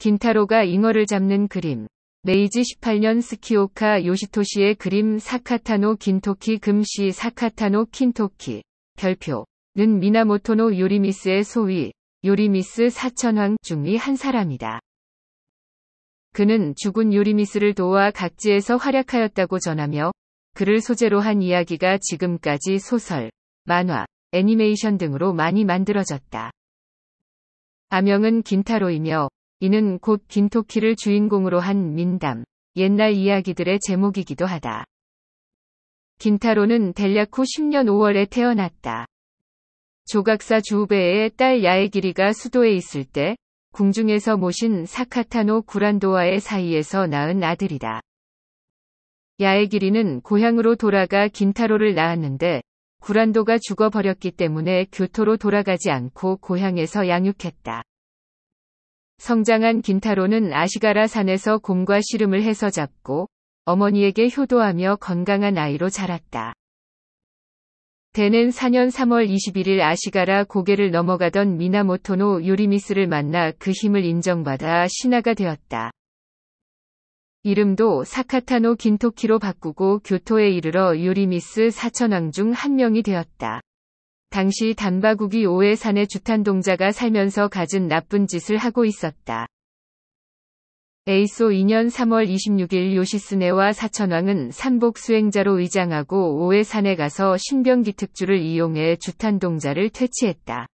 김타로가 잉어를 잡는 그림 메이지 18년 스키오카 요시토시의 그림 사카타노 긴토키 금시 사카타노 킨토키 별표는 미나모토노 요리미스의 소위 요리미스 사천왕 중의 한 사람이다. 그는 죽은 요리미스를 도와 각지에서 활약하였다고 전하며 그를 소재로 한 이야기가 지금까지 소설, 만화, 애니메이션 등으로 많이 만들어졌다. 아명은 김타로이며 이는 곧 빈토키를 주인공으로 한 민담, 옛날 이야기들의 제목이기도 하다. 긴타로는 델략 후 10년 5월에 태어났다. 조각사 주베의 우딸 야에기리가 수도에 있을 때 궁중에서 모신 사카타노 구란도와의 사이에서 낳은 아들이다. 야에기리는 고향으로 돌아가 긴타로를 낳았는데 구란도가 죽어버렸기 때문에 교토로 돌아가지 않고 고향에서 양육했다. 성장한 긴타로는 아시가라 산에서 곰과 씨름을 해서 잡고 어머니에게 효도하며 건강한 아이로 자랐다. 대는 4년 3월 21일 아시가라 고개를 넘어가던 미나모토노 요리미스를 만나 그 힘을 인정받아 신하가 되었다. 이름도 사카타노 긴토키로 바꾸고 교토에 이르러 요리미스 사천왕 중 한 명이 되었다. 당시 단바국이 오해산의 주탄동자가 살면서 가진 나쁜 짓을 하고 있었다. 에이소 2년 3월 26일 요시스네와 사천왕은 삼복 수행자로 위장하고 오해산에 가서 신병기특주를 이용해 주탄동자를 퇴치했다.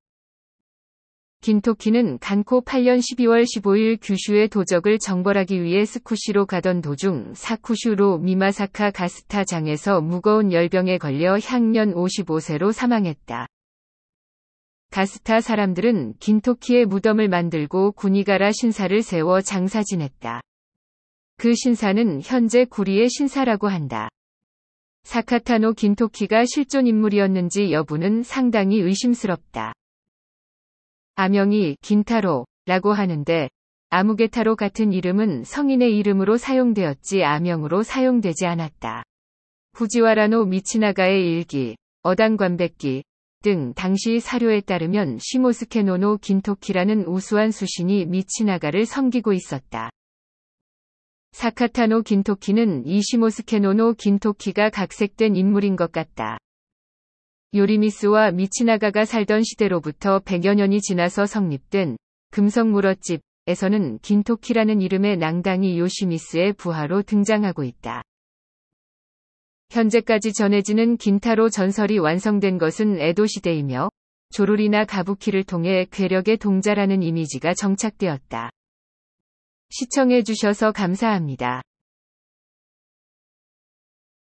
김토키는 간코 8년 12월 15일 규슈의 도적을 정벌하기 위해 스쿠시로 가던 도중 사쿠슈로 미마사카 가스타 장에서 무거운 열병에 걸려 향년 55세로 사망했다. 가스타 사람들은 김토키의 무덤을 만들고 군이가라 신사를 세워 장사 지냈다. 그 신사는 현재 구리의 신사라고 한다. 사카타노 김토키가 실존 인물이었는지 여부는 상당히 의심스럽다. 아명이 긴타로라고 하는데 아무개타로 같은 이름은 성인의 이름으로 사용되었지 아명으로 사용되지 않았다. 후지와라노 미치나가의 일기, 어당관백기등 당시 사료에 따르면 시모스케노노 긴토키라는 우수한 수신이 미치나가를 섬기고 있었다. 사카타노 긴토키는 이시모스케노노 긴토키가 각색된 인물인 것 같다. 요리미스와 미치나가가 살던 시대로부터 100여 년이 지나서 성립된 금성무어집에서는 긴토키라는 이름의 낭당이 요시미스의 부하로 등장하고 있다. 현재까지 전해지는 긴타로 전설이 완성된 것은 에도 시대이며 조룰이나 가부키를 통해 괴력의 동자라는 이미지가 정착되었다. 시청해주셔서 감사합니다.